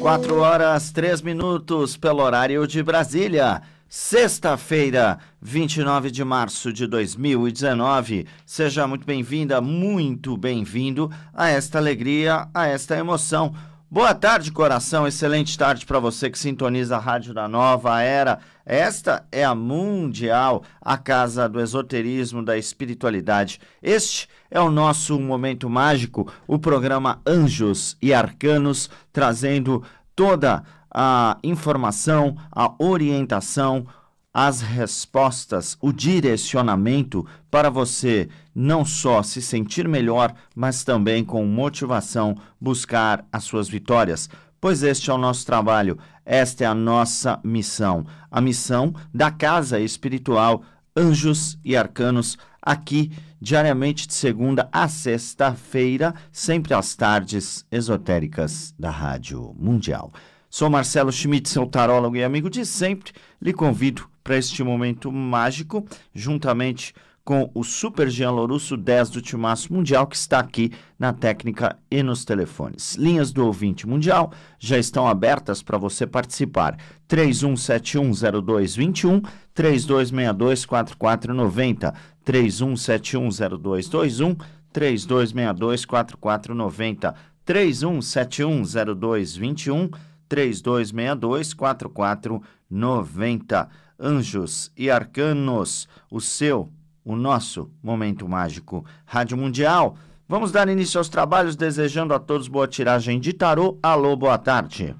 Quatro horas, três minutos, pelo horário de Brasília. Sexta-feira, 29 de março de 2019. Seja muito bem-vinda, muito bem-vindo a esta alegria, a esta emoção Boa tarde, coração. Excelente tarde para você que sintoniza a Rádio da Nova Era. Esta é a Mundial, a casa do esoterismo, da espiritualidade. Este é o nosso momento mágico, o programa Anjos e Arcanos, trazendo toda a informação, a orientação, as respostas, o direcionamento para você não só se sentir melhor, mas também com motivação buscar as suas vitórias. Pois este é o nosso trabalho, esta é a nossa missão, a missão da casa espiritual Anjos e Arcanos, aqui diariamente de segunda a sexta-feira, sempre às tardes esotéricas da Rádio Mundial. Sou Marcelo Schmidt, seu tarólogo e amigo de sempre. Lhe convido para este momento mágico, juntamente com o Super Jean Lorusso 10 do Timaço Mundial, que está aqui na técnica e nos telefones. Linhas do ouvinte mundial já estão abertas para você participar. 31710221, 32624490, 31710221, 32624490, 31710221, 3262-4490. Anjos e Arcanos, o seu, o nosso momento mágico. Rádio Mundial. Vamos dar início aos trabalhos, desejando a todos boa tiragem de tarô. Alô, boa tarde.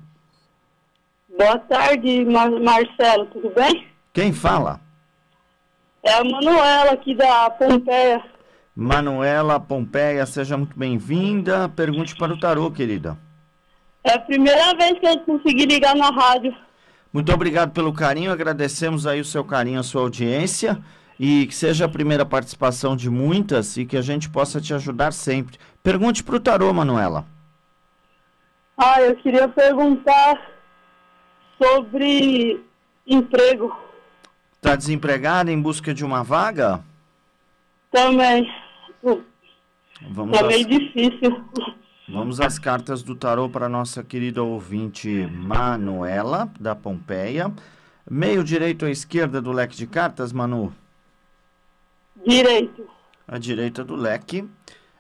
Boa tarde, Mar Marcelo, tudo bem? Quem fala? É a Manuela aqui da Pompeia. Manuela Pompeia, seja muito bem-vinda. Pergunte para o tarô, querida. É a primeira vez que eu consegui ligar na rádio. Muito obrigado pelo carinho, agradecemos aí o seu carinho, a sua audiência e que seja a primeira participação de muitas e que a gente possa te ajudar sempre. Pergunte para o Tarô, Manuela. Ah, eu queria perguntar sobre emprego. Está desempregada em busca de uma vaga? Também. Vamos é meio difícil. Vamos às cartas do tarô para nossa querida ouvinte Manuela, da Pompeia. Meio direito à esquerda do leque de cartas, Manu? Direito. À direita do leque.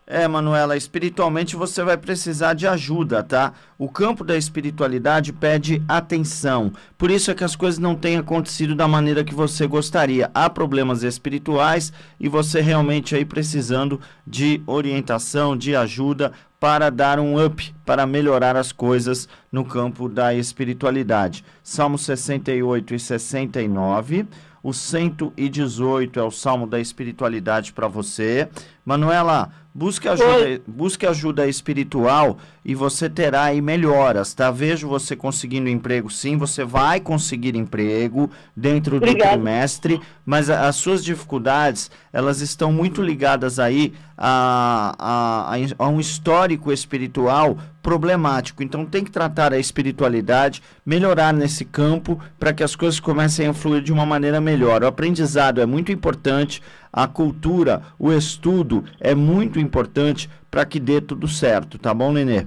É, Manuela, espiritualmente você vai precisar de ajuda, tá? O campo da espiritualidade pede atenção. Por isso é que as coisas não têm acontecido da maneira que você gostaria. Há problemas espirituais e você realmente aí precisando de orientação, de ajuda para dar um up para melhorar as coisas no campo da espiritualidade. Salmos 68 e 69. O 118 é o salmo da espiritualidade para você. Manuela, busque ajuda, busque ajuda espiritual e você terá aí melhoras, tá? Vejo você conseguindo emprego, sim, você vai conseguir emprego dentro Obrigada. do trimestre, mas a, as suas dificuldades, elas estão muito ligadas aí a, a, a um histórico espiritual problemático. Então tem que tratar a espiritualidade, melhorar nesse campo para que as coisas comecem a fluir de uma maneira melhor. O aprendizado é muito importante, a cultura, o estudo é muito importante para que dê tudo certo, tá bom, Nenê?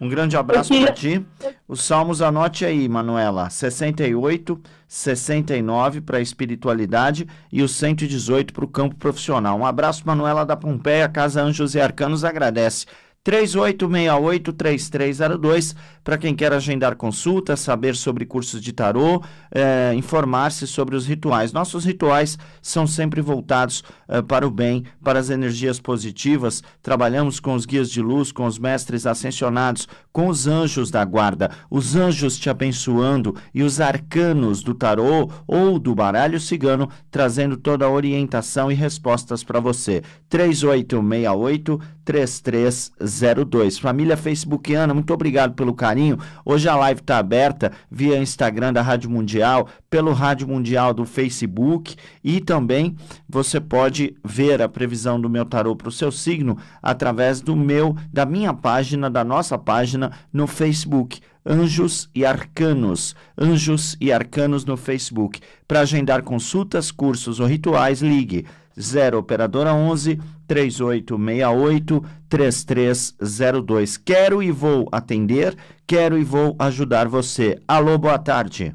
Um grande abraço para ti. Os salmos anote aí, Manuela. 68, 69 para a espiritualidade e o 118 para o campo profissional. Um abraço, Manuela da Pompeia. Casa Anjos e Arcanos agradece 3868-3302 para quem quer agendar consultas, saber sobre cursos de tarô, é, informar-se sobre os rituais. Nossos rituais são sempre voltados é, para o bem, para as energias positivas. Trabalhamos com os guias de luz, com os mestres ascensionados, com os anjos da guarda, os anjos te abençoando e os arcanos do tarô ou do baralho cigano trazendo toda a orientação e respostas para você. 3868 3302. Família Facebookiana, muito obrigado pelo carinho Hoje a live está aberta via Instagram da Rádio Mundial, pelo Rádio Mundial do Facebook e também você pode ver a previsão do meu tarô para o seu signo através do meu, da minha página, da nossa página no Facebook. Anjos e Arcanos, Anjos e Arcanos no Facebook. Para agendar consultas, cursos ou rituais, ligue 0 operadora 11 3868 3302. Quero e vou atender, quero e vou ajudar você. Alô, boa tarde.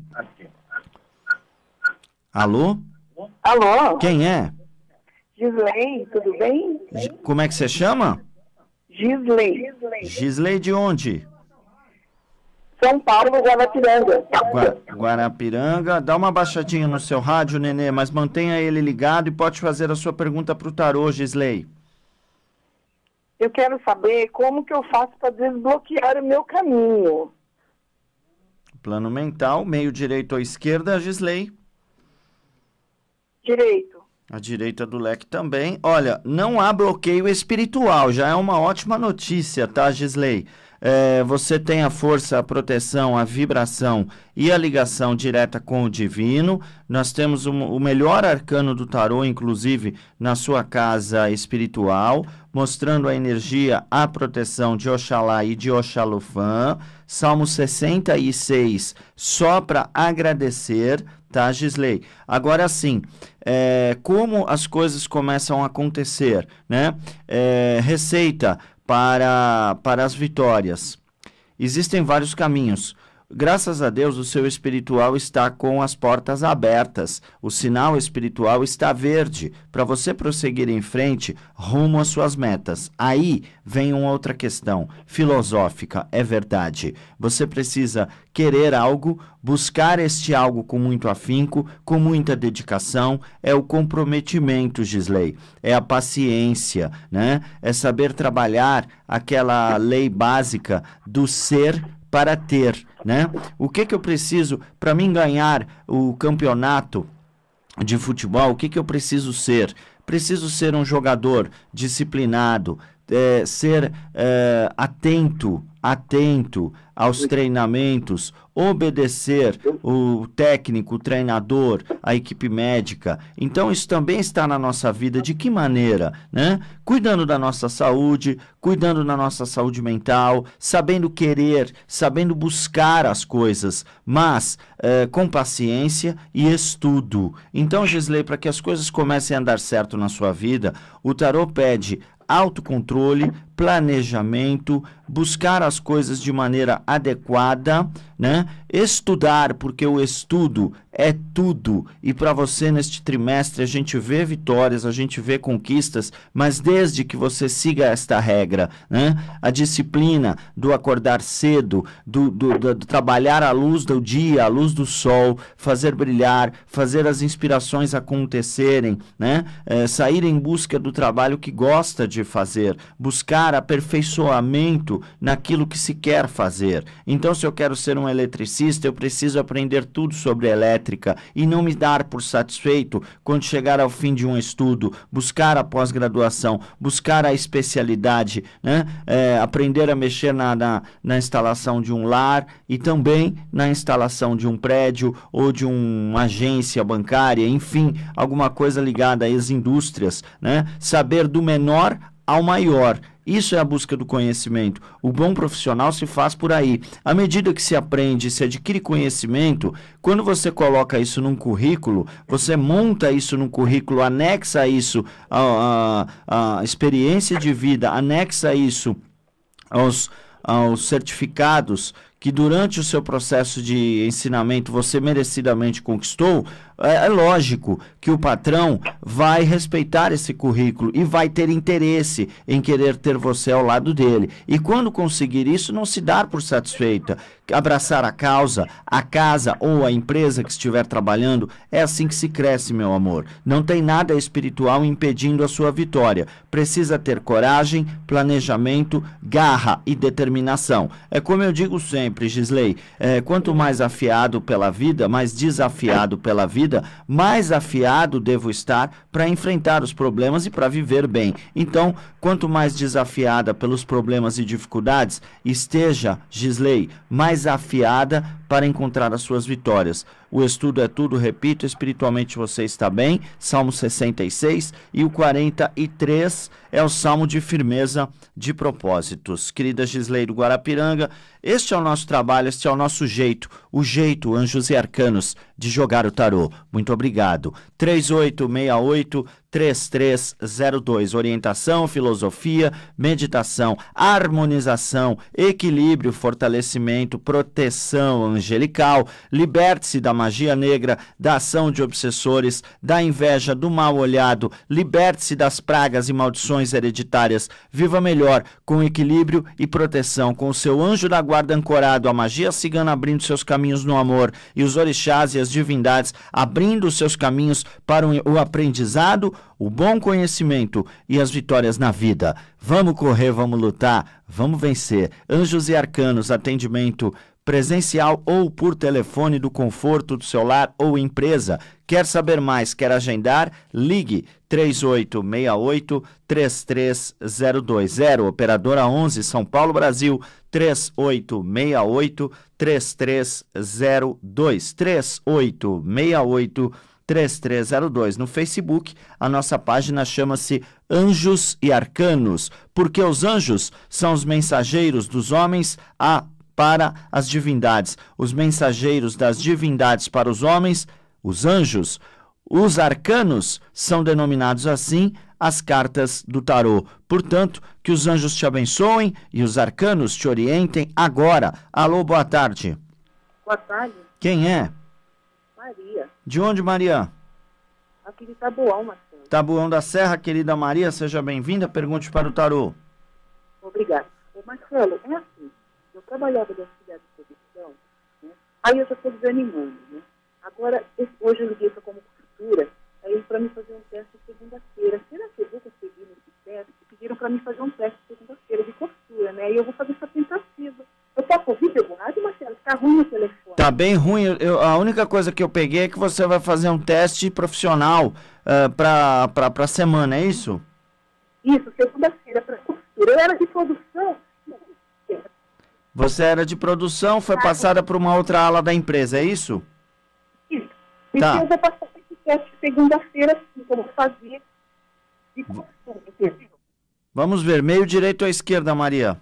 Alô? Alô? Quem é? Gisley, tudo bem? G Como é que você chama? Gisley. Gisley de onde? São Paulo, Guarapiranga. Gua Guarapiranga. Dá uma baixadinha no seu rádio, Nenê, mas mantenha ele ligado e pode fazer a sua pergunta para o Tarô, Gisley. Eu quero saber como que eu faço para desbloquear o meu caminho. Plano mental, meio direito ou esquerda, Gisley? Direito. A direita do leque também. Olha, não há bloqueio espiritual, já é uma ótima notícia, tá, Gisley? É, você tem a força, a proteção, a vibração e a ligação direta com o divino. Nós temos um, o melhor arcano do tarô, inclusive na sua casa espiritual, mostrando a energia, a proteção de Oxalá e de Oxalufã. Salmo 66, só para agradecer tá, Gisley? Agora sim, é, como as coisas começam a acontecer, né? É, receita, para, para as vitórias. Existem vários caminhos. Graças a Deus, o seu espiritual está com as portas abertas. O sinal espiritual está verde para você prosseguir em frente rumo às suas metas. Aí vem uma outra questão filosófica, é verdade. Você precisa querer algo, buscar este algo com muito afinco, com muita dedicação, é o comprometimento, Gisley, é a paciência, né? É saber trabalhar aquela lei básica do ser para ter, né? O que que eu preciso para mim ganhar o campeonato de futebol? O que que eu preciso ser? Preciso ser um jogador disciplinado, é, ser é, atento, atento aos treinamentos, obedecer o técnico, o treinador, a equipe médica. Então isso também está na nossa vida. De que maneira, né? Cuidando da nossa saúde, cuidando da nossa saúde mental, sabendo querer, sabendo buscar as coisas, mas é, com paciência e estudo. Então, Gisley, para que as coisas comecem a dar certo na sua vida, o tarô pede autocontrole, planejamento, buscar as coisas de maneira adequada, né? Estudar, porque o estudo é tudo. E para você neste trimestre a gente vê vitórias, a gente vê conquistas, mas desde que você siga esta regra, né? A disciplina do acordar cedo, do, do, do, do trabalhar à luz do dia, à luz do sol, fazer brilhar, fazer as inspirações acontecerem, né? É, sair em busca do trabalho que gosta de fazer, buscar aperfeiçoamento naquilo que se quer fazer. Então, se eu quero ser um eletricista, eu preciso aprender tudo sobre elétrica métrica e não me dar por satisfeito quando chegar ao fim de um estudo, buscar a pós-graduação, buscar a especialidade, né? É, aprender a mexer na, na, na instalação de um lar e também na instalação de um prédio ou de uma agência bancária, enfim, alguma coisa ligada às indústrias, né? saber do menor ao maior isso é a busca do conhecimento. O bom profissional se faz por aí. À medida que se aprende, se adquire conhecimento, quando você coloca isso num currículo, você monta isso num currículo, anexa isso à, à, à experiência de vida, anexa isso aos, aos certificados que durante o seu processo de ensinamento você merecidamente conquistou, é, é, lógico que o patrão vai respeitar esse currículo e vai ter interesse em querer ter você ao lado dele. E quando conseguir isso, não se dar por satisfeita. Abraçar a causa, a casa ou a empresa que estiver trabalhando, é assim que se cresce, meu amor. Não tem nada espiritual impedindo a sua vitória. Precisa ter coragem, planejamento, garra e determinação. É como eu digo sempre, Gisley, é, quanto mais afiado pela vida, mais desafiado pela vida vida, mais afiado devo estar para enfrentar os problemas e para viver bem. Então, quanto mais desafiada pelos problemas e dificuldades, esteja, Gisley, mais afiada para encontrar as suas vitórias. O estudo é tudo, repito, espiritualmente você está bem. Salmo 66 e o 43 é o salmo de firmeza de propósitos. Querida Gisley do Guarapiranga, este é o nosso trabalho, este é o nosso jeito, o jeito, anjos e arcanos, de jogar o tarô. Muito obrigado. 3868 3302. Orientação, filosofia, meditação, harmonização, equilíbrio, fortalecimento, proteção angelical. Liberte-se da magia negra, da ação de obsessores, da inveja, do mal olhado. Liberte-se das pragas e maldições hereditárias. Viva melhor, com equilíbrio e proteção, com o seu anjo da guarda ancorado, a magia cigana abrindo seus caminhos no amor e os orixás e as divindades abrindo seus caminhos para o aprendizado o bom conhecimento e as vitórias na vida. Vamos correr, vamos lutar, vamos vencer. Anjos e Arcanos, atendimento presencial ou por telefone do conforto do seu lar ou empresa. Quer saber mais, quer agendar? Ligue 3868 33020, operadora 11 São Paulo, Brasil 3868 3302. 3868 3302. 3302. No Facebook, a nossa página chama-se Anjos e Arcanos, porque os anjos são os mensageiros dos homens a, para as divindades, os mensageiros das divindades para os homens, os anjos. Os arcanos são denominados assim as cartas do tarô. Portanto, que os anjos te abençoem e os arcanos te orientem agora. Alô, boa tarde. Boa tarde. Quem é? De onde, Maria? Aqui de Tabuão, Marcelo. Tabuão da Serra, querida Maria, seja bem-vinda. Pergunte para o Tarô. Obrigada. Marcelo, é assim, eu trabalhava de cidade de produção, né? aí eu já estou desanimando, né? Agora, hoje eu liguei para como costura, aí para me fazer um teste segunda-feira. Será que eu vou conseguir nesse teste? Pediram para me fazer um teste segunda-feira de costura, né? E eu vou fazer essa tentativa. Eu posso ouvir, Bernardo, Marcelo? tá ruim o telefone. Tá bem ruim. Eu, a única coisa que eu peguei é que você vai fazer um teste profissional uh, ah, para a semana, é isso? Isso, segunda-feira, para costura. Eu era de produção. Você era de produção, foi tá. passada para uma outra ala da empresa, é isso? Isso. Tá. Então eu vou passar esse teste segunda-feira, assim, como fazer. De costura, entendeu? Vamos ver, meio direito ou esquerda, Maria?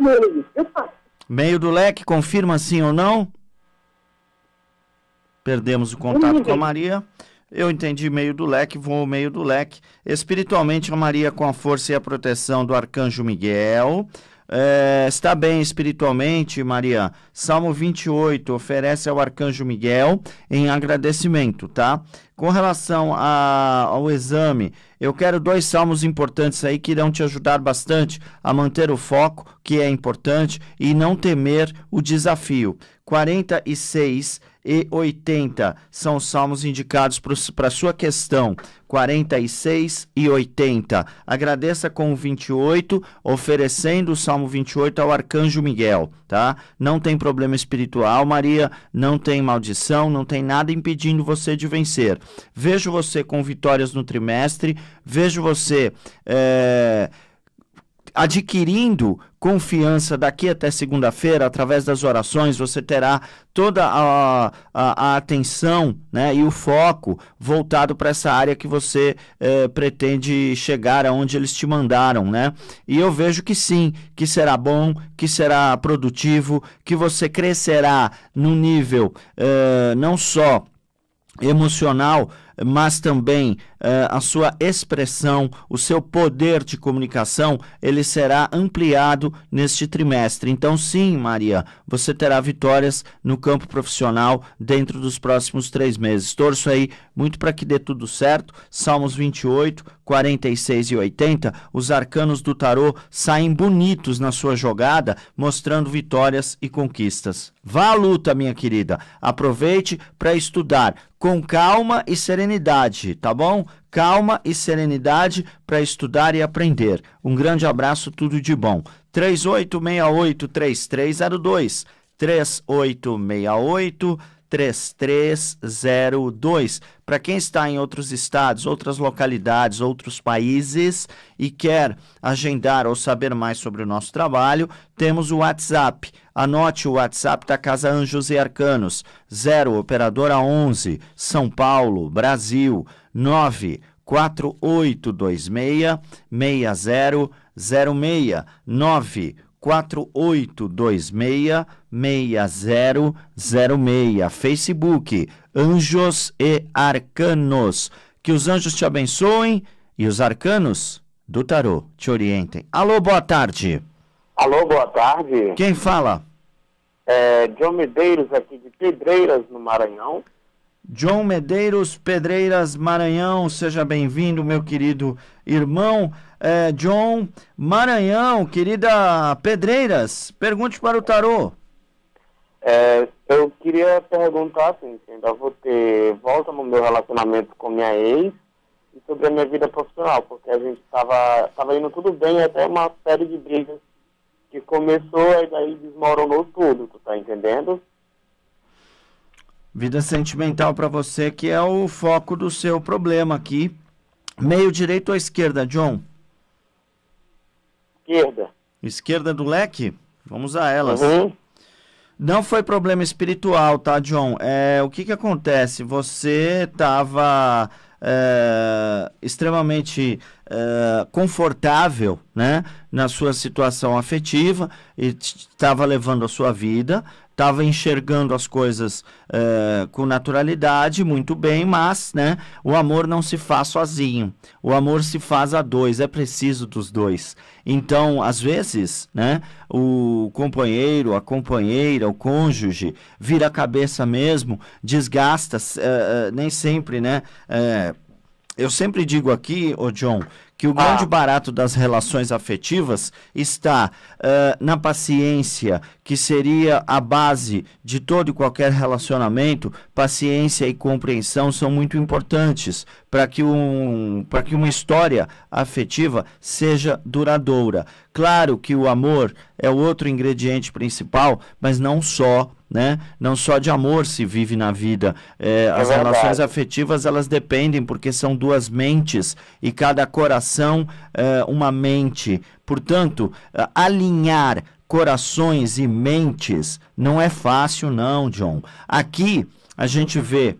meio. Eu faço. Meio do leque, confirma sim ou não? Perdemos o contato com a Maria. Eu entendi meio do leque, vou meio do leque. Espiritualmente, a Maria com a força e a proteção do arcanjo Miguel. É, está bem espiritualmente, Maria? Salmo 28 oferece ao arcanjo Miguel em agradecimento, tá? Com relação a, ao exame, eu quero dois salmos importantes aí que irão te ajudar bastante a manter o foco, que é importante, e não temer o desafio. 46 e 80 são os salmos indicados para sua questão 46 e 80. Agradeça com o 28, oferecendo o Salmo 28 ao Arcanjo Miguel, tá? Não tem problema espiritual, Maria, não tem maldição, não tem nada impedindo você de vencer. Vejo você com vitórias no trimestre, vejo você. É adquirindo confiança daqui até segunda-feira, através das orações, você terá toda a, a, a atenção né, e o foco voltado para essa área que você eh, pretende chegar aonde eles te mandaram. Né? E eu vejo que sim, que será bom, que será produtivo, que você crescerá no nível eh, não só emocional, mas também eh, a sua expressão, o seu poder de comunicação, ele será ampliado neste trimestre. Então, sim, Maria, você terá vitórias no campo profissional dentro dos próximos três meses. Torço aí muito para que dê tudo certo. Salmos 28, 46 e 80, os arcanos do tarô saem bonitos na sua jogada, mostrando vitórias e conquistas. Vá à luta, minha querida. Aproveite para estudar com calma e serenidade, tá bom? calma e serenidade para estudar e aprender. Um grande abraço, tudo de bom. 3868 3302. 3868 3302. Para quem está em outros estados, outras localidades, outros países e quer agendar ou saber mais sobre o nosso trabalho, temos o WhatsApp. Anote o WhatsApp da Casa Anjos e Arcanos: 0 operadora 11 São Paulo, Brasil, 94826 6006 94826 4826 6006. Facebook, Anjos e Arcanos. Que os anjos te abençoem e os arcanos do tarô te orientem. Alô, boa tarde. Alô, boa tarde. Quem fala? É John Medeiros, aqui de Pedreiras, no Maranhão. John Medeiros Pedreiras Maranhão, seja bem-vindo, meu querido irmão. É, John Maranhão, querida Pedreiras, pergunte para o tarô. É, eu queria perguntar assim, se ainda vou ter volta no meu relacionamento com minha ex e sobre a minha vida profissional, porque a gente estava tava indo tudo bem até uma série de brigas que começou e daí desmoronou tudo, tu tá entendendo? Vida sentimental para você que é o foco do seu problema aqui. Meio direito ou esquerda, John? Esquerda. Esquerda do leque? Vamos a elas. Uhum. Não foi problema espiritual, tá, John? É, o que que acontece? Você estava é, extremamente é, confortável, né, na sua situação afetiva e estava levando a sua vida, estava enxergando as coisas uh, com naturalidade, muito bem, mas né, o amor não se faz sozinho. O amor se faz a dois, é preciso dos dois. Então, às vezes, né, o companheiro, a companheira, o cônjuge vira a cabeça mesmo, desgasta, uh, eh, uh, eh, nem sempre, né? eu sempre digo aqui, o John, que o grande ah. barato das relações afetivas está uh, na paciência, que seria a base de todo e qualquer relacionamento. Paciência e compreensão são muito importantes, para que, um, que uma história afetiva seja duradoura. Claro que o amor é o outro ingrediente principal, mas não só. Né? Não só de amor se vive na vida. É, é as verdade. relações afetivas elas dependem porque são duas mentes e cada coração é, uma mente. Portanto, alinhar corações e mentes não é fácil, não, John. Aqui a gente vê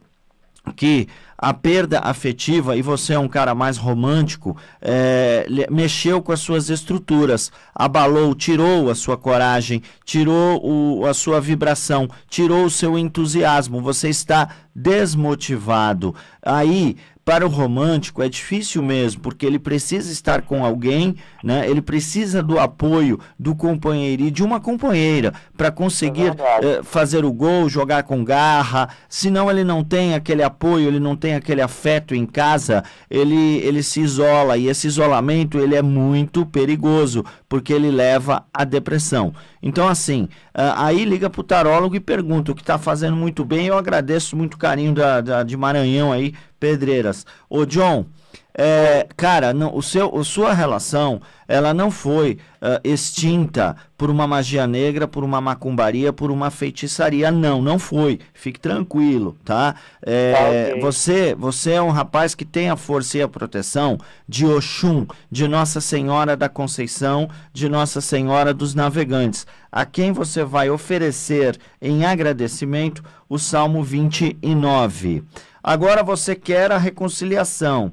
que a perda afetiva, e você é um cara mais romântico, é, mexeu com as suas estruturas, abalou, tirou a sua coragem, tirou o, a sua vibração, tirou o seu entusiasmo, você está desmotivado. Aí para o romântico é difícil mesmo, porque ele precisa estar com alguém, né? Ele precisa do apoio do companheiro e de uma companheira para conseguir é eh, fazer o gol, jogar com garra. Senão ele não tem aquele apoio, ele não tem aquele afeto em casa, ele ele se isola e esse isolamento ele é muito perigoso, porque ele leva à depressão. Então, assim, ah, aí liga pro tarólogo e pergunta o que tá fazendo muito bem. Eu agradeço muito o carinho da, da de Maranhão aí, Pedreiras. Ô, John, é, cara, não, o seu, a sua relação, ela não foi uh, extinta por uma magia negra, por uma macumbaria, por uma feitiçaria. Não, não foi. Fique tranquilo, tá? É, tá okay. Você, você é um rapaz que tem a força e a proteção de Oxum, de Nossa Senhora da Conceição, de Nossa Senhora dos Navegantes, a quem você vai oferecer em agradecimento o Salmo 29. Agora você quer a reconciliação.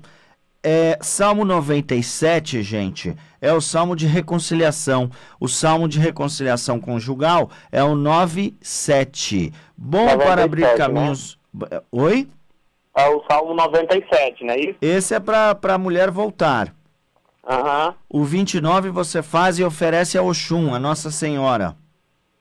É, salmo 97, gente, é o salmo de reconciliação. O salmo de reconciliação conjugal é o 97. Bom 97, para abrir né? caminhos. Né? Oi? É o salmo 97, não é isso? Esse é para a mulher voltar. Uhum. O 29 você faz e oferece a Oxum, a Nossa Senhora.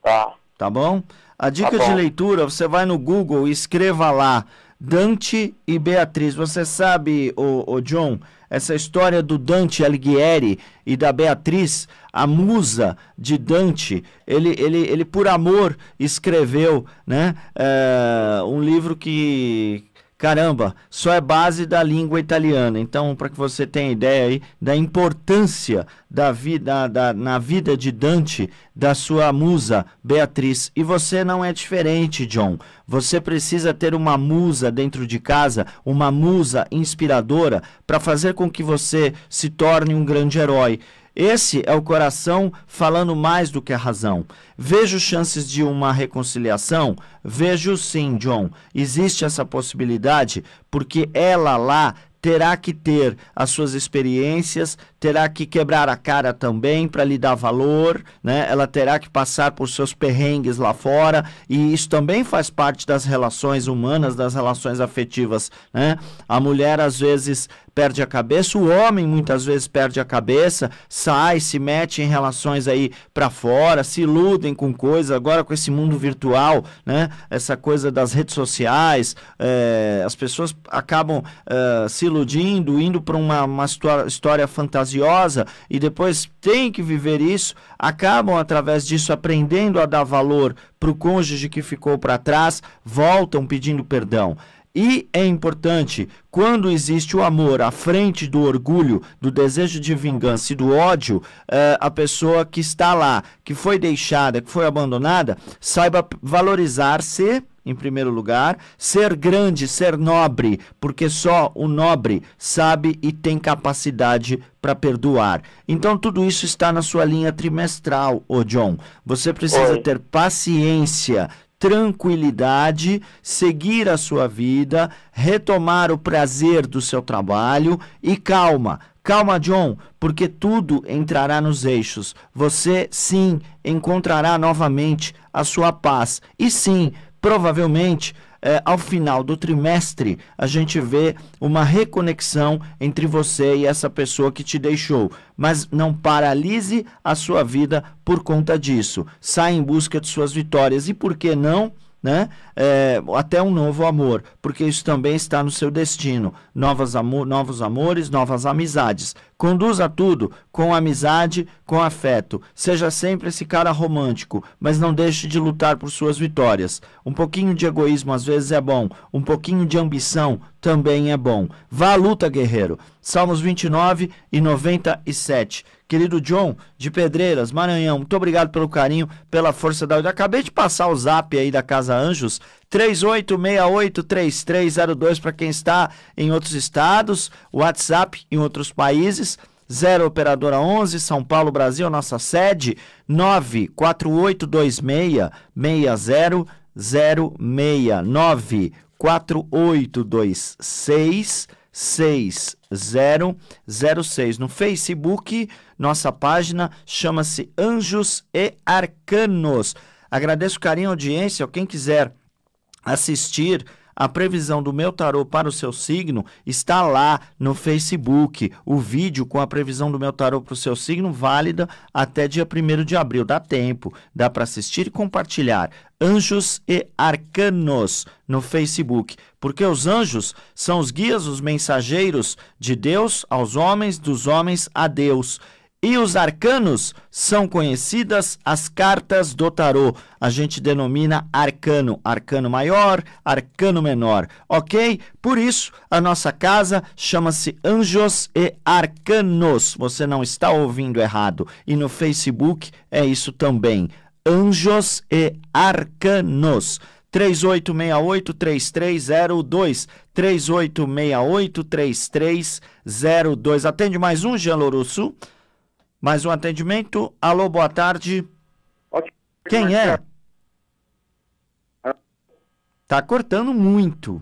Tá. Tá bom? A dica tá bom. de leitura, você vai no Google e escreva lá Dante e Beatriz. Você sabe, o, o John, essa história do Dante Alighieri e da Beatriz, a musa de Dante, ele, ele, ele por amor escreveu né, é, um livro que, caramba, só é base da língua italiana. Então, para que você tenha ideia aí da importância da vida da, na vida de Dante, da sua musa Beatriz. E você não é diferente, John. Você precisa ter uma musa dentro de casa, uma musa inspiradora para fazer com que você se torne um grande herói. Esse é o coração falando mais do que a razão. Vejo chances de uma reconciliação? Vejo sim, John. Existe essa possibilidade porque ela lá terá que ter as suas experiências terá que quebrar a cara também para lhe dar valor, né? Ela terá que passar por seus perrengues lá fora e isso também faz parte das relações humanas, das relações afetivas, né? A mulher às vezes perde a cabeça, o homem muitas vezes perde a cabeça, sai, se mete em relações aí para fora, se iludem com coisas, agora com esse mundo virtual, né? Essa coisa das redes sociais, é, as pessoas acabam é, se iludindo, indo para uma, uma história fantasia fantasiosa e depois têm que viver isso, acabam através disso aprendendo a dar valor para o cônjuge que ficou para trás, voltam pedindo perdão. E é importante, quando existe o amor à frente do orgulho, do desejo de vingança e do ódio, eh, a pessoa que está lá, que foi deixada, que foi abandonada, saiba valorizar-se em primeiro lugar, ser grande, ser nobre, porque só o nobre sabe e tem capacidade para perdoar. Então tudo isso está na sua linha trimestral, o John. Você precisa Oi. ter paciência, tranquilidade, seguir a sua vida, retomar o prazer do seu trabalho e calma. Calma, John, porque tudo entrará nos eixos. Você sim encontrará novamente a sua paz. E sim, provavelmente é, ao final do trimestre a gente vê uma reconexão entre você e essa pessoa que te deixou. Mas não paralise a sua vida por conta disso. Saia em busca de suas vitórias e por que não? Né? É, até um novo amor, porque isso também está no seu destino. novos amores, novas amizades. Conduza tudo com amizade, com afeto. Seja sempre esse cara romântico, mas não deixe de lutar por suas vitórias. Um pouquinho de egoísmo às vezes é bom, um pouquinho de ambição também é bom. Vá à luta, guerreiro. Salmos 29 e 97. Querido John, de Pedreiras, Maranhão, muito obrigado pelo carinho, pela força da. Eu acabei de passar o zap aí da Casa Anjos, 38683302 para quem está em outros estados, WhatsApp em outros países. 0 operadora 11, São Paulo, Brasil, nossa sede, 94826 6006 no Facebook, nossa página chama-se Anjos e Arcanos. Agradeço o carinho, a audiência, quem quiser assistir a previsão do meu tarô para o seu signo está lá no Facebook. O vídeo com a previsão do meu tarô para o seu signo válida até dia 1 de abril. Dá tempo, dá para assistir e compartilhar. Anjos e Arcanos no Facebook, porque os anjos são os guias, os mensageiros de Deus aos homens, dos homens a Deus. E os arcanos são conhecidas as cartas do tarô. A gente denomina arcano, arcano maior, arcano menor, ok? Por isso, a nossa casa chama-se Anjos e Arcanos. Você não está ouvindo errado. E no Facebook é isso também. Anjos e Arcanos. 3868-3302. 3868-3302. Atende mais um, Jean Lourusso. Mais um atendimento. Alô, boa tarde. Ótimo. Quem é? Tá cortando muito.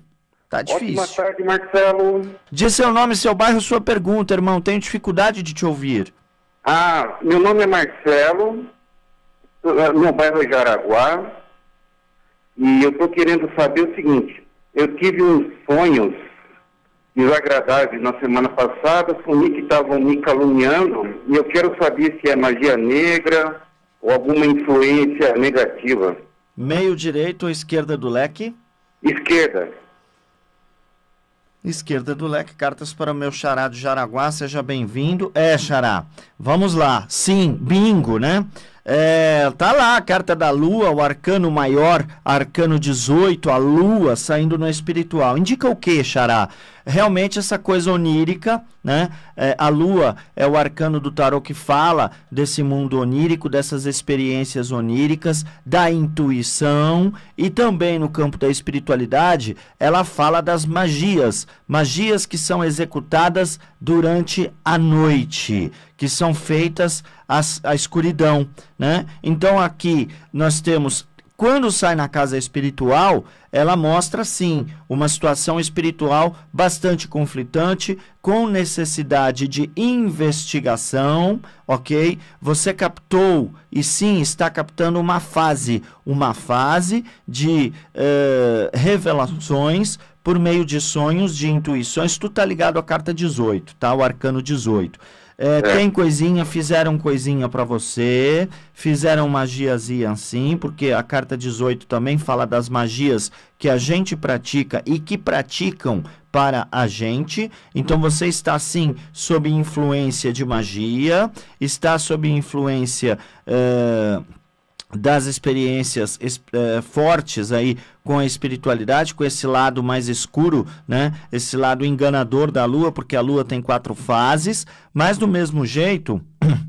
Tá difícil. Boa tarde, Marcelo. Diz seu nome, seu bairro, sua pergunta, irmão. Tenho dificuldade de te ouvir. Ah, meu nome é Marcelo. Ah, meu bairro é Jaraguá. E eu tô querendo saber o seguinte. Eu tive uns sonhos desagradáveis na semana passada, sumi que estavam me caluniando, e eu quero saber se é magia negra ou alguma influência negativa. Meio direito ou esquerda do leque? Esquerda. Esquerda do leque, cartas para o meu xará de Jaraguá, seja bem-vindo. É, xará. Vamos lá. Sim, bingo, né? É, tá lá a carta da lua, o arcano maior, arcano 18, a lua saindo no espiritual. Indica o que, Xará? Realmente essa coisa onírica, né? É, a lua é o arcano do tarot que fala desse mundo onírico, dessas experiências oníricas, da intuição e também no campo da espiritualidade, ela fala das magias, magias que são executadas durante a noite que são feitas à escuridão, né? Então aqui nós temos quando sai na casa espiritual, ela mostra sim uma situação espiritual bastante conflitante, com necessidade de investigação, ok? Você captou e sim está captando uma fase, uma fase de uh, revelações por meio de sonhos, de intuições. Tu tá ligado à carta 18, tá? O arcano 18 é, é. Tem coisinha, fizeram coisinha para você, fizeram magiazinha assim, porque a carta 18 também fala das magias que a gente pratica e que praticam para a gente. Então você está sim sob influência de magia, está sob influência. Eh, das experiências é, fortes aí com a espiritualidade, com esse lado mais escuro, né? Esse lado enganador da lua, porque a lua tem quatro fases, mas do mesmo jeito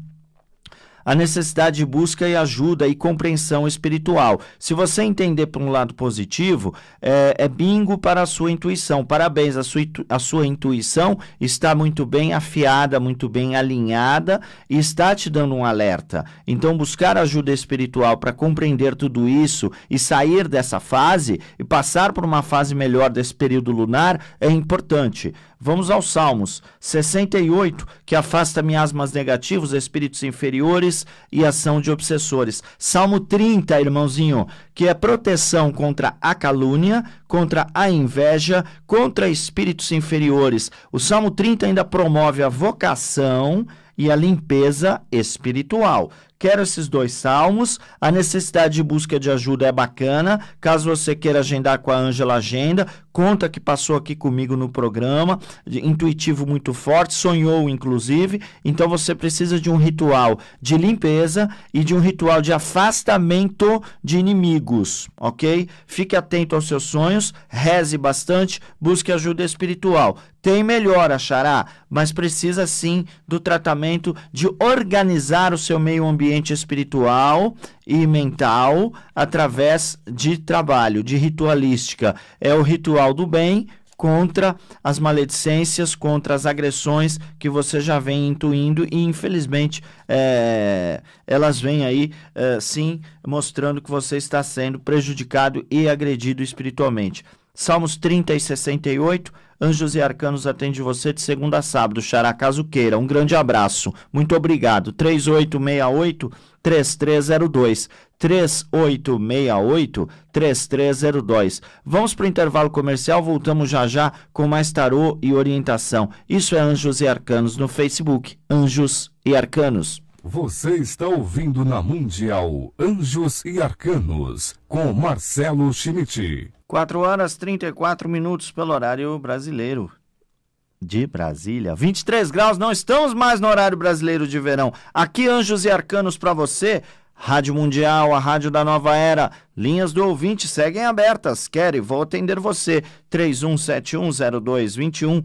a necessidade de busca e ajuda e compreensão espiritual. Se você entender por um lado positivo, é, é bingo para a sua intuição. Parabéns, a sua, a sua intuição está muito bem afiada, muito bem alinhada e está te dando um alerta. Então, buscar ajuda espiritual para compreender tudo isso e sair dessa fase e passar por uma fase melhor desse período lunar é importante. Vamos aos Salmos 68, que afasta miasmas negativos, espíritos inferiores e ação de obsessores. Salmo 30, irmãozinho, que é proteção contra a calúnia, contra a inveja, contra espíritos inferiores. O Salmo 30 ainda promove a vocação e a limpeza espiritual. Quero esses dois salmos. A necessidade de busca de ajuda é bacana. Caso você queira agendar com a Ângela, agenda. Conta que passou aqui comigo no programa. Intuitivo muito forte, sonhou inclusive. Então você precisa de um ritual de limpeza e de um ritual de afastamento de inimigos, ok? Fique atento aos seus sonhos, reze bastante, busque ajuda espiritual. Tem melhor, achará, mas precisa sim do tratamento de organizar o seu meio ambiente ambiente espiritual e mental através de trabalho, de ritualística. É o ritual do bem contra as maledicências, contra as agressões que você já vem intuindo e infelizmente é, elas vêm aí é, sim mostrando que você está sendo prejudicado e agredido espiritualmente. Salmos 30 e 68. Anjos e Arcanos atende você de segunda a sábado, Xará, caso queira. Um grande abraço. Muito obrigado. 3868 3302 3868 3302. Vamos para o intervalo comercial, voltamos já já com mais tarô e orientação. Isso é Anjos e Arcanos no Facebook. Anjos e Arcanos. Você está ouvindo na Mundial Anjos e Arcanos com Marcelo Schmidt. 4 horas 34 minutos pelo horário brasileiro de Brasília. 23 graus, não estamos mais no horário brasileiro de verão. Aqui, Anjos e Arcanos para você. Rádio Mundial, a rádio da nova era. Linhas do ouvinte seguem abertas. Quer e vou atender você. 31710221,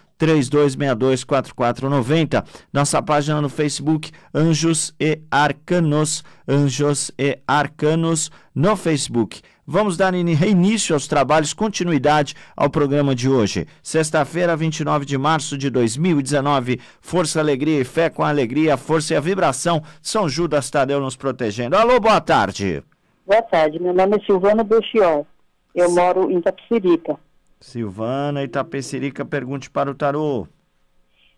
3262-4490. Nossa página no Facebook, Anjos e Arcanos, Anjos e Arcanos no Facebook. Vamos dar reinício aos trabalhos, continuidade ao programa de hoje. Sexta-feira, 29 de março de 2019. Força, alegria e fé com a alegria, a força e a vibração. São Judas Tadeu nos protegendo. Alô, boa tarde. Boa tarde. Meu nome é Silvana Belchior. Eu Sim. moro em Tapsirica. Silvana Itapecerica, pergunte para o tarô.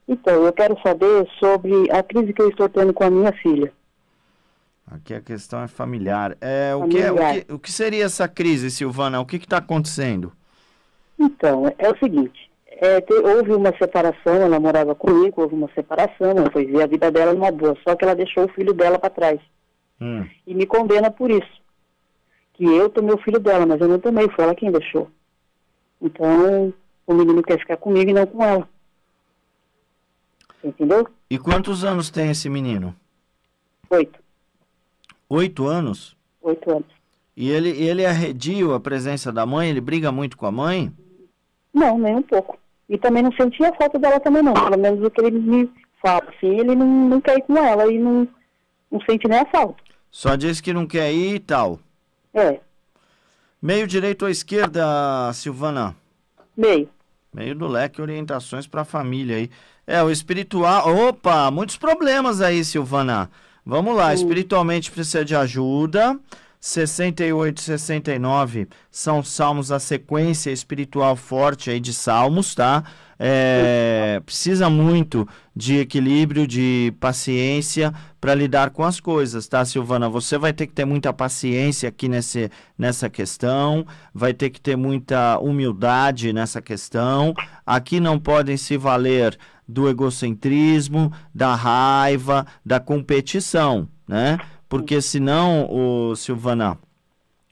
Então, eu quero saber sobre a crise que eu estou tendo com a minha filha. Aqui a questão é familiar. É, o, familiar. Que, é, o, que, o que seria essa crise, Silvana? O que está acontecendo? Então, é o seguinte. É, te, houve uma separação, ela morava comigo, houve uma separação, ela foi ver a vida dela numa boa, só que ela deixou o filho dela para trás. Hum. E me condena por isso. Que eu tomei o filho dela, mas eu não tomei, foi ela quem deixou. Então, o menino quer ficar comigo e não com ela. Entendeu? E quantos anos tem esse menino? Oito. Oito anos? Oito anos. E ele, ele arredio a presença da mãe? Ele briga muito com a mãe? Não, nem um pouco. E também não sentia falta dela também não, pelo menos o que ele me fala, assim, ele não, não quer ir com ela e não, não sente nem a falta. Só diz que não quer ir e tal. É. Meio direito ou esquerda, Silvana? Meio. Meio do leque, orientações para a família aí. É, o espiritual. Opa, muitos problemas aí, Silvana. Vamos lá, hum. espiritualmente precisa de ajuda. 68 e 69 são salmos, a sequência espiritual forte aí de salmos, tá? é, precisa muito de equilíbrio, de paciência para lidar com as coisas, tá, Silvana? Você vai ter que ter muita paciência aqui nesse, nessa questão, vai ter que ter muita humildade nessa questão. Aqui não podem se valer do egocentrismo, da raiva, da competição, né? Porque senão, o Silvana,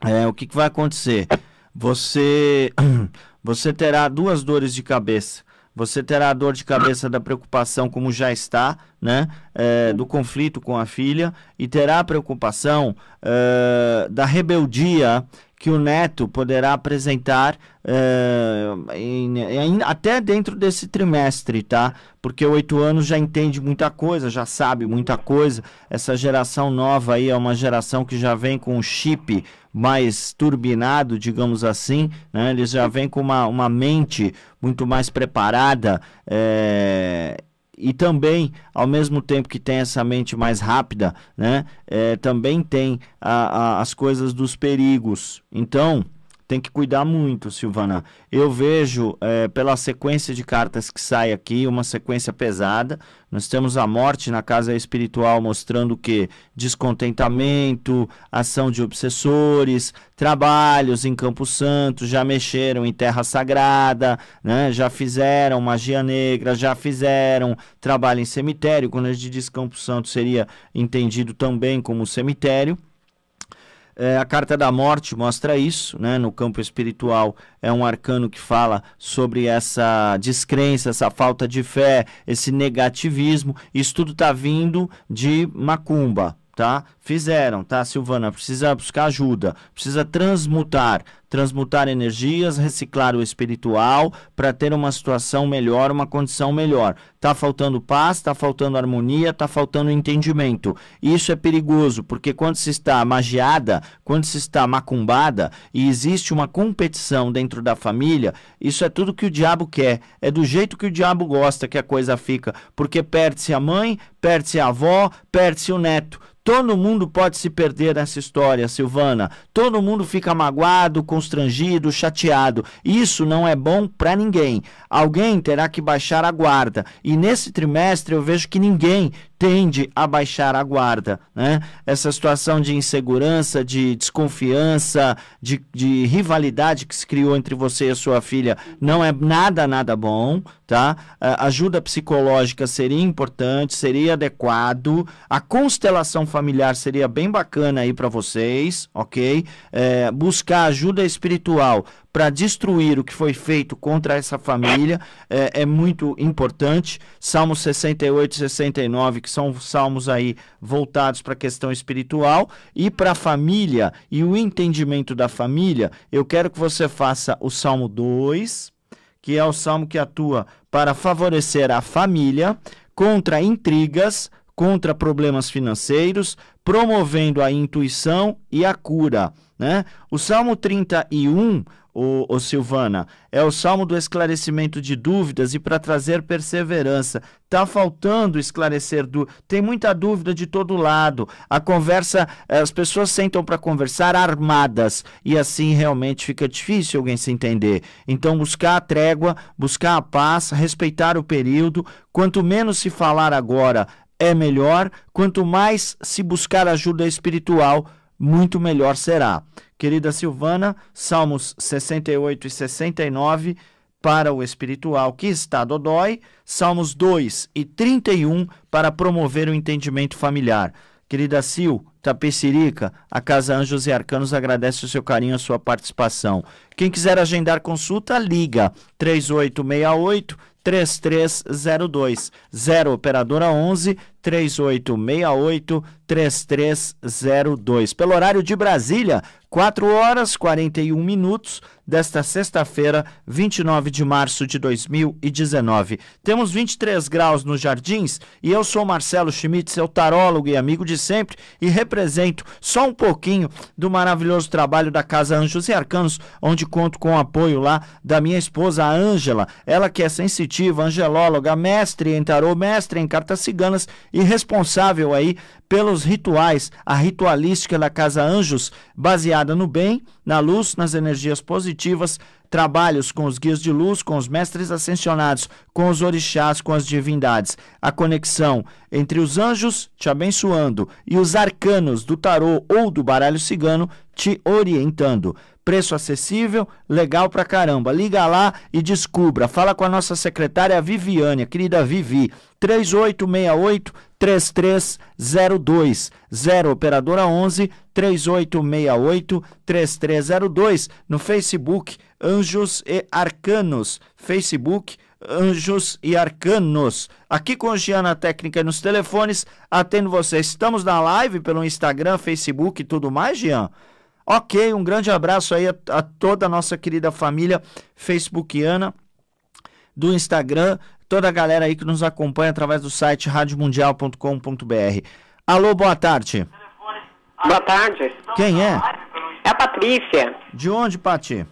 é, o que, que vai acontecer? Você, você terá duas dores de cabeça você terá a dor de cabeça da preocupação, como já está, né? É, do conflito com a filha, e terá a preocupação é, da rebeldia que o Neto poderá apresentar uh, em, em, até dentro desse trimestre, tá? Porque oito anos já entende muita coisa, já sabe muita coisa. Essa geração nova aí é uma geração que já vem com um chip mais turbinado, digamos assim, né? Eles já vêm com uma, uma mente muito mais preparada. É e também, ao mesmo tempo que tem essa mente mais rápida, né, é, também tem a, a, as coisas dos perigos. Então, tem que cuidar muito, Silvana. Eu vejo é, pela sequência de cartas que sai aqui, uma sequência pesada. Nós temos a morte na casa espiritual mostrando que descontentamento, ação de obsessores, trabalhos em Campo Santo, já mexeram em terra sagrada, né? já fizeram magia negra, já fizeram trabalho em cemitério. Quando a gente diz Campo Santo, seria entendido também como cemitério. É, a carta da morte mostra isso, né? No campo espiritual é um arcano que fala sobre essa descrença, essa falta de fé, esse negativismo. Isso tudo está vindo de macumba, tá? Fizeram, tá, Silvana? Precisa buscar ajuda, precisa transmutar, transmutar energias, reciclar o espiritual para ter uma situação melhor, uma condição melhor. Tá faltando paz, tá faltando harmonia, tá faltando entendimento. Isso é perigoso, porque quando se está magiada, quando se está macumbada e existe uma competição dentro da família, isso é tudo que o diabo quer. É do jeito que o diabo gosta que a coisa fica, porque perde-se a mãe, perde-se a avó, perde-se o neto. Todo mundo mundo pode se perder nessa história, Silvana. Todo mundo fica magoado, constrangido, chateado. Isso não é bom para ninguém. Alguém terá que baixar a guarda. E nesse trimestre eu vejo que ninguém tende a baixar a guarda. Né? Essa situação de insegurança, de desconfiança, de, de, rivalidade que se criou entre você e a sua filha não é nada, nada bom. Tá? A ajuda psicológica seria importante, seria adequado. A constelação familiar seria bem bacana aí para vocês, ok? É, buscar ajuda espiritual para destruir o que foi feito contra essa família é, é, muito importante. Salmos 68 69, que são salmos aí voltados para a questão espiritual e para a família e o entendimento da família, eu quero que você faça o Salmo 2, que é o salmo que atua para favorecer a família contra intrigas, contra problemas financeiros, promovendo a intuição e a cura. Né? O Salmo 31 o, o Silvana. É o salmo do esclarecimento de dúvidas e para trazer perseverança. Tá faltando esclarecer do. Tem muita dúvida de todo lado. A conversa, eh, as pessoas sentam para conversar armadas e assim realmente fica difícil alguém se entender. Então buscar a trégua, buscar a paz, respeitar o período. Quanto menos se falar agora, é melhor. Quanto mais se buscar ajuda espiritual, muito melhor será. Querida Silvana, Salmos 68 e 69 para o espiritual que está dodói, Salmos 2 e 31 para promover o entendimento familiar. Querida Sil, Tapecirica, a Casa Anjos e Arcanos agradece o seu carinho e a sua participação. Quem quiser agendar consulta, liga 3868 3302 0 operadora 11 3868 3302. Pelo horário de Brasília, 4 horas 41 minutos desta sexta-feira, 29 de março de 2019. Temos 23 graus nos jardins e eu sou Marcelo Schmidt, seu tarólogo e amigo de sempre, e represento só um pouquinho do maravilhoso trabalho da Casa Anjos e Arcanos, onde conto com o apoio lá da minha esposa Ângela, ela que é sensitiva, angelóloga, mestre em tarô, mestre em cartas ciganas e responsável aí pelos rituais, a ritualística da Casa Anjos, baseada no bem, na luz, nas energias positivas, trabalhos com os guias de luz, com os mestres ascensionados, com os orixás, com as divindades. A conexão entre os anjos te abençoando e os arcanos do tarô ou do baralho cigano te orientando preço acessível, legal pra caramba. Liga lá e descubra. Fala com a nossa secretária Viviane, querida Vivi, 3868 3302 0 operadora 11 3868 3302 no Facebook Anjos e Arcanos, Facebook Anjos e Arcanos. Aqui com Giana Técnica e nos telefones, atendo vocês. Estamos na live pelo Instagram, Facebook e tudo mais, Gian? Ok, um grande abraço aí a, a toda a nossa querida família facebookiana do Instagram, toda a galera aí que nos acompanha através do site radiomundial.com.br. Alô, boa tarde. Boa tarde. Quem é? É a Patrícia. De onde, Pati?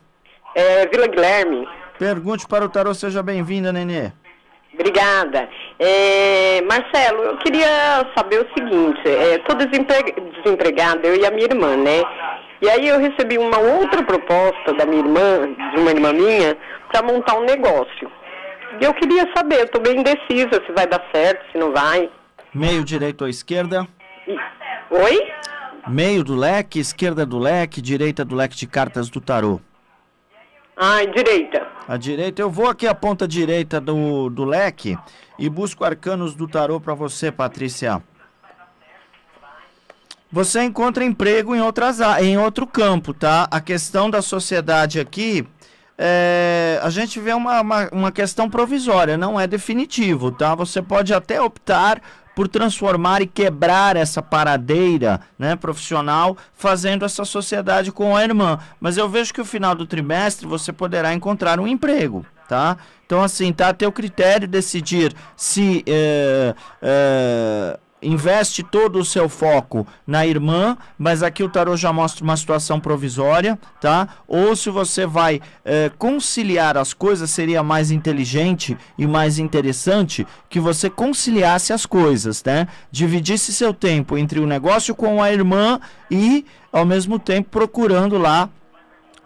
É, Vila Guilherme. Pergunte para o Tarô, seja bem-vinda, Nenê. Obrigada. É, Marcelo, eu queria saber o seguinte, é, tô desempre... desempregada, eu e a minha irmã, né? E aí eu recebi uma outra proposta da minha irmã, de uma irmã minha, para montar um negócio. E eu queria saber, estou bem indecisa se vai dar certo, se não vai. Meio direito ou esquerda? Oi? Meio do leque, esquerda do leque, direita do leque de cartas do tarô. Ah, direita. A direita. Eu vou aqui à ponta direita do, do leque e busco arcanos do tarô para você, Patrícia você encontra emprego em, outras, em outro campo, tá? A questão da sociedade aqui, é, a gente vê uma, uma, uma questão provisória, não é definitivo, tá? Você pode até optar por transformar e quebrar essa paradeira né, profissional, fazendo essa sociedade com a irmã. Mas eu vejo que no final do trimestre você poderá encontrar um emprego. Tá? Então, assim, tá a teu critério decidir se é, é investe todo o seu foco na irmã, mas aqui o tarô já mostra uma situação provisória, tá? Ou se você vai eh, conciliar as coisas, seria mais inteligente e mais interessante que você conciliasse as coisas, né? Dividisse seu tempo entre o negócio com a irmã e, ao mesmo tempo, procurando lá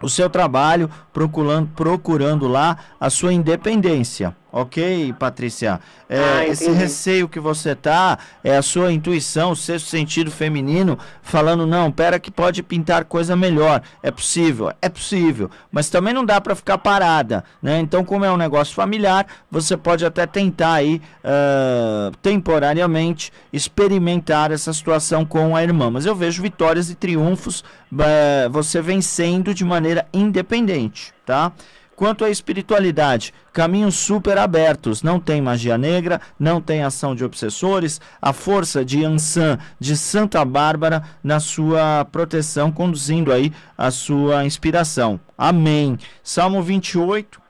o seu trabalho, procurando, procurando lá a sua independência. Ok, Patrícia. É, ah, esse receio que você tá é a sua intuição, o sexto sentido feminino falando não, pera que pode pintar coisa melhor. É possível, é possível, mas também não dá para ficar parada, né? Então, como é um negócio familiar, você pode até tentar aí uh, temporariamente experimentar essa situação com a irmã. Mas eu vejo vitórias e triunfos uh, você vencendo de maneira independente, tá? Quanto à espiritualidade, caminhos super abertos, não tem magia negra, não tem ação de obsessores, a força de Ansan de Santa Bárbara na sua proteção, conduzindo aí a sua inspiração. Amém. Salmo 28.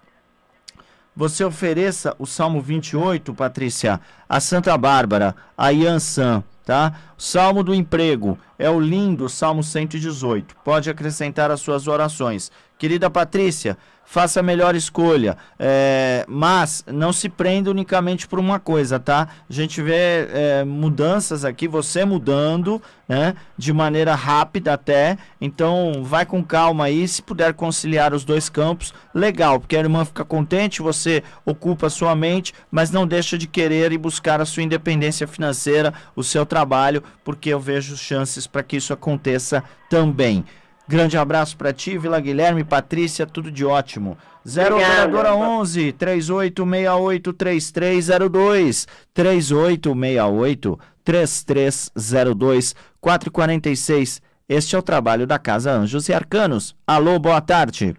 Você ofereça o Salmo 28, Patrícia, a Santa Bárbara, a Ansan, tá? Salmo do emprego é o lindo Salmo 118. Pode acrescentar as suas orações. Querida Patrícia, faça a melhor escolha, é, mas não se prenda unicamente por uma coisa, tá? A gente vê é, mudanças aqui, você mudando, né? De maneira rápida até. Então, vai com calma aí. Se puder conciliar os dois campos, legal, porque a irmã fica contente, você ocupa a sua mente, mas não deixa de querer e buscar a sua independência financeira, o seu trabalho, porque eu vejo chances para que isso aconteça também. Grande abraço para ti, Vila Guilherme, Patrícia, tudo de ótimo. 0 operadora 11 3868 3302 3868 3302 446. Este é o trabalho da Casa Anjos e Arcanos. Alô, boa tarde.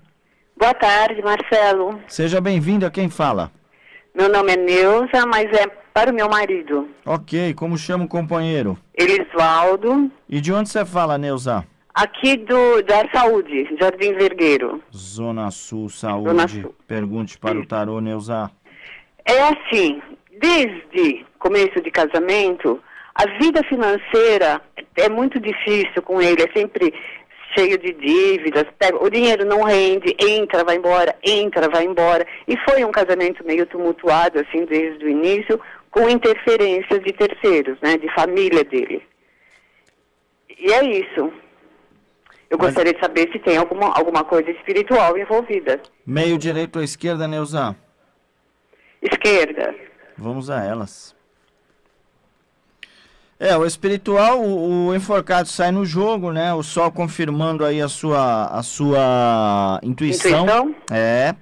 Boa tarde, Marcelo. Seja bem-vindo a quem fala. Meu nome é Neuza, mas é para o meu marido. Ok, como chama o companheiro? Elisvaldo. E de onde você fala, Neuza? Aqui do, da Saúde, Jardim Vergueiro. Zona Sul, Saúde. Zona Sul. Pergunte para Sim. o tarô, Neuza. É assim, desde começo de casamento, a vida financeira é muito difícil com ele, é sempre cheio de dívidas, pega, o dinheiro não rende, entra, vai embora, entra, vai embora. E foi um casamento meio tumultuado, assim, desde o início, com interferências de terceiros, né, de família dele. E é isso. Eu Mas... gostaria de saber se tem alguma, alguma coisa espiritual envolvida. Meio direito ou esquerda, Neuza? Esquerda. Vamos a elas. É, o espiritual, o, o, enforcado sai no jogo, né? O sol confirmando aí a sua, a sua intuição. Intuição? É.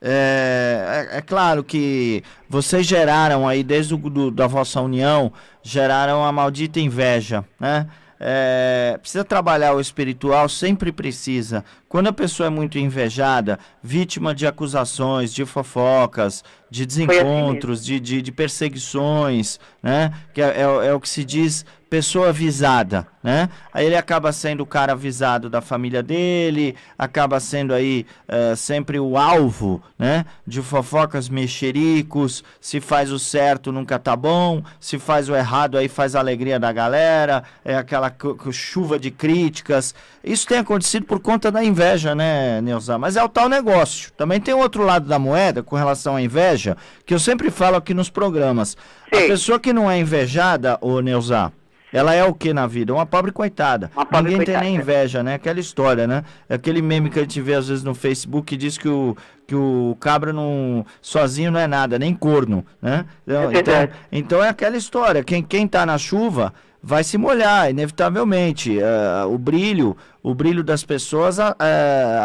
É, é, é, claro que vocês geraram aí, desde o, do, da vossa união, geraram a maldita inveja, né? É, precisa trabalhar o espiritual, sempre precisa. Quando a pessoa é muito invejada, vítima de acusações, de fofocas, de assim desencontros, assim de, de, de, perseguições, né? Que é, é, é, o que se diz pessoa avisada, né? Aí ele acaba sendo o cara avisado da família dele, acaba sendo aí uh, sempre o alvo, né? De fofocas mexericos, se faz o certo nunca tá bom, se faz o errado aí faz a alegria da galera, é aquela chuva de críticas. Isso tem acontecido por conta da inveja, né, Neuza? Mas é o tal negócio. Também tem outro lado da moeda com relação à inveja, que eu sempre falo aqui nos programas. Sim. A pessoa que não é invejada, ô Neuzar, ela é o que na vida? Uma pobre coitada. Uma pobre Ninguém coitada. tem nem né? inveja, né? Aquela história, né? Aquele meme que a gente vê às vezes no Facebook que diz que o, que o cabra não, sozinho não é nada, nem corno, né? Então, é então, então, é aquela história. Quem, quem tá na chuva vai se molhar, inevitavelmente. Uh, o brilho, o brilho das pessoas uh,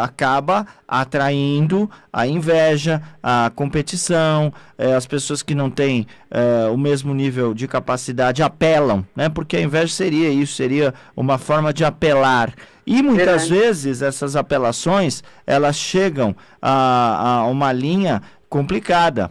acaba atraindo a inveja, a competição. Uh, as pessoas que não têm o mesmo nível de capacidade apelam, né? Porque a inveja seria isso, seria uma forma de apelar. E muitas Verdade. vezes essas apelações elas chegam a, a uma linha complicada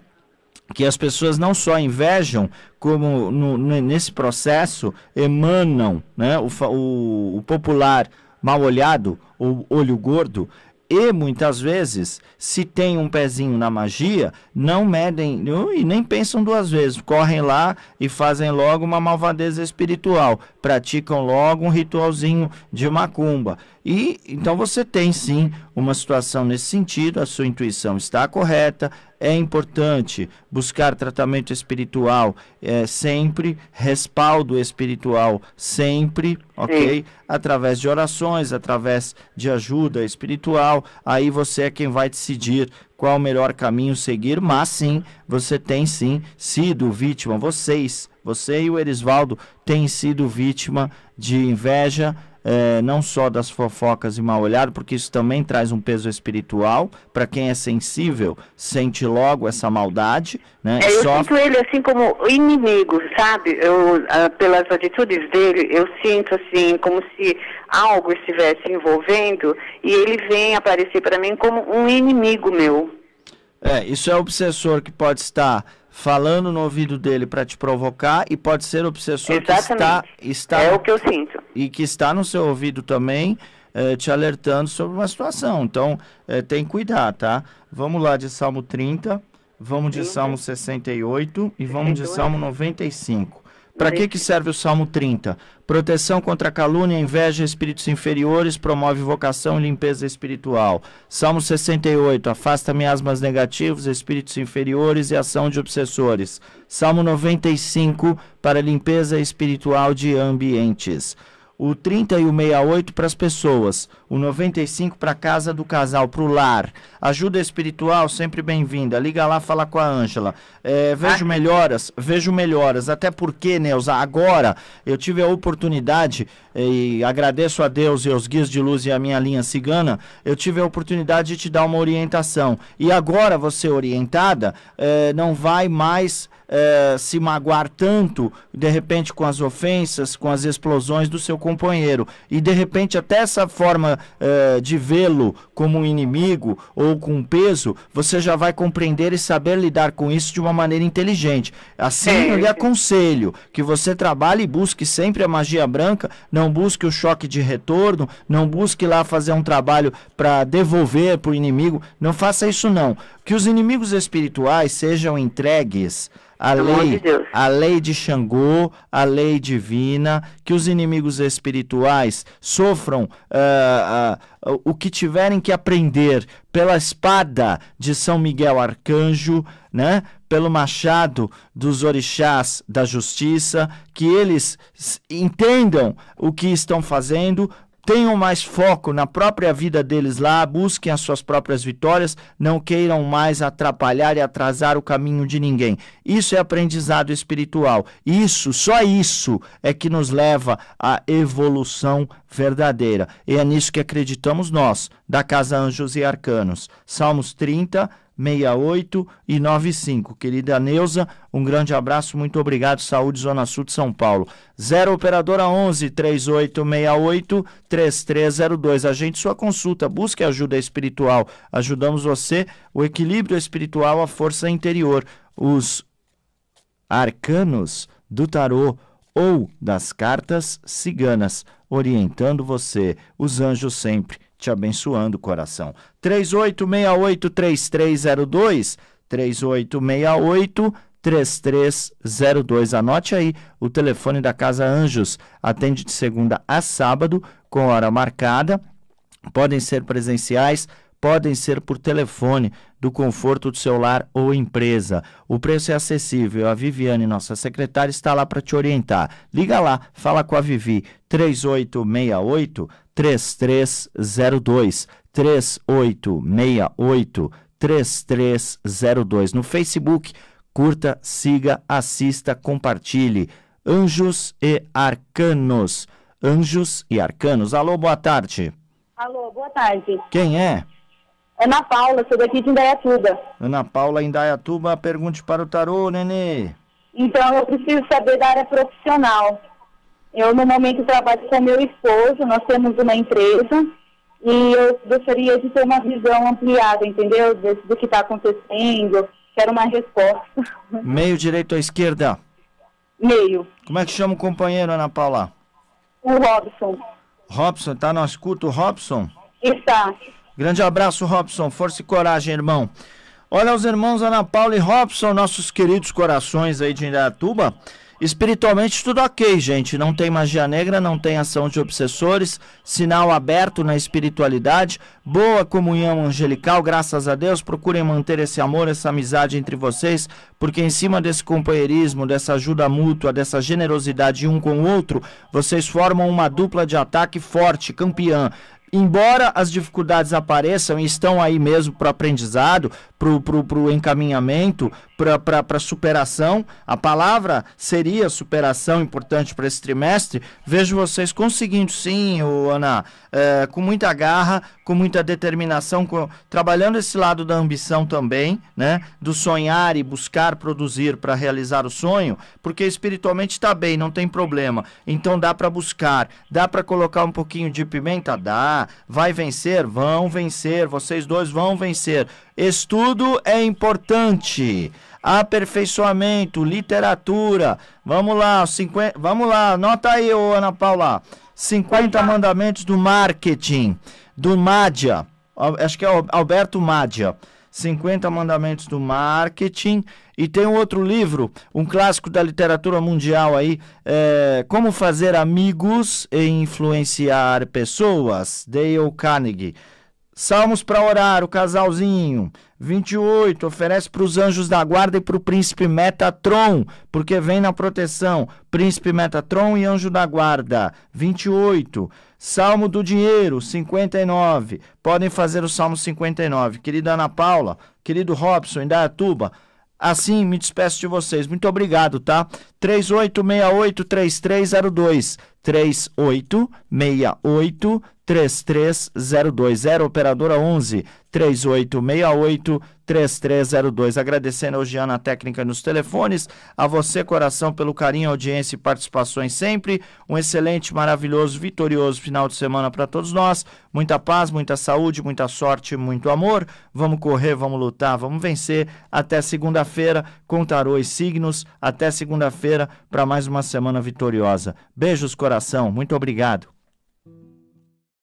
que as pessoas não só invejam, como no, nesse processo emanam né, o, o, o popular mal olhado, o olho gordo, e muitas vezes, se tem um pezinho na magia, não medem e nem pensam duas vezes. Correm lá e fazem logo uma malvadeza espiritual. Praticam logo um ritualzinho de macumba. E então você tem sim uma situação nesse sentido, a sua intuição está correta, é importante buscar tratamento espiritual é, sempre, respaldo espiritual sempre, ok? Sim. Através de orações, através de ajuda espiritual, aí você é quem vai decidir qual o melhor caminho seguir, mas sim, você tem sim sido vítima, vocês, você e o Erisvaldo têm sido vítima de inveja, é, não só das fofocas e mal olhado, porque isso também traz um peso espiritual. Para quem é sensível, sente logo essa maldade. Né? É, eu sinto ele assim como inimigo, sabe? Eu, ah, pelas atitudes dele, eu sinto assim como se algo estivesse envolvendo e ele vem aparecer para mim como um inimigo meu. É, isso é obsessor que pode estar falando no ouvido dele para te provocar e pode ser obsessor Exatamente. que está, está... É o que eu sinto e que está no seu ouvido também, eh, te alertando sobre uma situação. Então, eh, tem que cuidar, tá? Vamos lá de Salmo 30, vamos de Salmo 68 e vamos de Salmo 95. Para que, que serve o Salmo 30? Proteção contra calúnia, inveja, espíritos inferiores, promove vocação e limpeza espiritual. Salmo 68, afasta miasmas negativos, espíritos inferiores e ação de obsessores. Salmo 95, para limpeza espiritual de ambientes o 30 e o 68 para as pessoas, o 95 para a casa do casal, para o lar. Ajuda espiritual, sempre bem-vinda. Liga lá, fala com a Ângela. É, vejo ah. melhoras, vejo melhoras. Até porque, Neuza, agora eu tive a oportunidade, e agradeço a Deus e aos guias de luz e a minha linha cigana, eu tive a oportunidade de te dar uma orientação. E agora você orientada, é, não vai mais eh, se magoar tanto, de repente, com as ofensas, com as explosões do seu companheiro. E, de repente, até essa forma uh, de vê-lo como um inimigo ou com um peso, você já vai compreender e saber lidar com isso de uma maneira inteligente. Assim, é. eu lhe aconselho que você trabalhe e busque sempre a magia branca, não busque o choque de retorno, não busque lá fazer um trabalho para devolver para o inimigo. Não faça isso, não. Que os inimigos espirituais sejam entregues a lei, de a lei de Xangô, a lei divina, que os inimigos espirituais sofram uh, uh, uh, o que tiverem que aprender pela espada de São Miguel Arcanjo, né? pelo machado dos orixás da justiça, que eles entendam o que estão fazendo tenham mais foco na própria vida deles lá, busquem as suas próprias vitórias, não queiram mais atrapalhar e atrasar o caminho de ninguém. Isso é aprendizado espiritual. Isso, só isso é que nos leva à evolução verdadeira. E é nisso que acreditamos nós, da Casa Anjos e Arcanos. Salmos 30, 68 e 95. Querida Neuza, um grande abraço, muito obrigado. Saúde Zona Sul de São Paulo. zero operadora 11 3868 3302. Agende sua consulta, busque ajuda espiritual. Ajudamos você, o equilíbrio espiritual, a força interior, os arcanos do tarô ou das cartas ciganas, orientando você, os anjos sempre te abençoando coração. 3868-3302, 3868 3302. Anote aí o telefone da Casa Anjos. Atende de segunda a sábado, com hora marcada. Podem ser presenciais, podem ser por telefone, do conforto do seu lar ou empresa. O preço é acessível. A Viviane, nossa secretária, está lá para te orientar. Liga lá, fala com a Vivi 3868 3302 3868 3302. No Facebook, curta, siga, assista, compartilhe. Anjos e Arcanos. Anjos e Arcanos. Alô, boa tarde. Alô, boa tarde. Quem é? Ana Paula, sou daqui de Indaiatuba. Ana Paula, Indaiatuba, pergunte para o tarô, nenê. Então, eu preciso saber da área profissional. Eu, no momento, trabalho com meu esposo, nós temos uma empresa e eu gostaria de ter uma visão ampliada, entendeu? Do, do que está acontecendo, quero uma resposta. Meio direito ou esquerda? Meio. Como é que chama o companheiro, Ana Paula? O Robson. Robson, tá na escuta o Robson? Está. Grande abraço, Robson. Força e coragem, irmão. Olha os irmãos Ana Paula e Robson, nossos queridos corações aí de Indaiatuba. Espiritualmente, tudo ok, gente. Não tem magia negra, não tem ação de obsessores, sinal aberto na espiritualidade, boa comunhão angelical, graças a Deus. Procurem manter esse amor, essa amizade entre vocês, porque em cima desse companheirismo, dessa ajuda mútua, dessa generosidade um com o outro, vocês formam uma dupla de ataque forte, campeã embora as dificuldades apareçam e estão aí mesmo para o aprendizado, para o encaminhamento, para superação, a palavra seria superação importante para esse trimestre, vejo vocês conseguindo sim, Ana, é, com muita garra, com muita determinação, com, trabalhando esse lado da ambição também, né, do sonhar e buscar produzir para realizar o sonho, porque espiritualmente está bem, não tem problema, então dá para buscar, dá para colocar um pouquinho de pimenta, dá, vai vencer, vão vencer, vocês dois vão vencer. Estudo é importante. Aperfeiçoamento, literatura. Vamos lá, 50, vamos lá, anota aí, ô Ana Paula. 50 mandamentos do marketing do Mádia. Acho que é Alberto Mádia. 50 Mandamentos do Marketing. E tem um outro livro, um clássico da literatura mundial aí, é, Como Fazer Amigos e Influenciar Pessoas, Dale Carnegie. Salmos para orar, o casalzinho. 28, oferece para os anjos da guarda e para o príncipe Metatron, porque vem na proteção. Príncipe Metatron e anjo da guarda. 28, Salmo do Dinheiro, 59. Podem fazer o Salmo 59. Querida Ana Paula, querido Robson, Indaiatuba, Assim, me despeço de vocês. Muito obrigado, tá? 3868-3302. 3868-3302. Era operadora 11 3868-3302. Agradecendo ao Giana Técnica nos telefones. A você, coração, pelo carinho, audiência e participações sempre. Um excelente, maravilhoso, vitorioso final de semana para todos nós. Muita paz, muita saúde, muita sorte, muito amor. Vamos correr, vamos lutar, vamos vencer. Até segunda-feira com tarô e signos. Até segunda-feira feira para mais uma semana vitoriosa. Beijos, coração. Muito obrigado.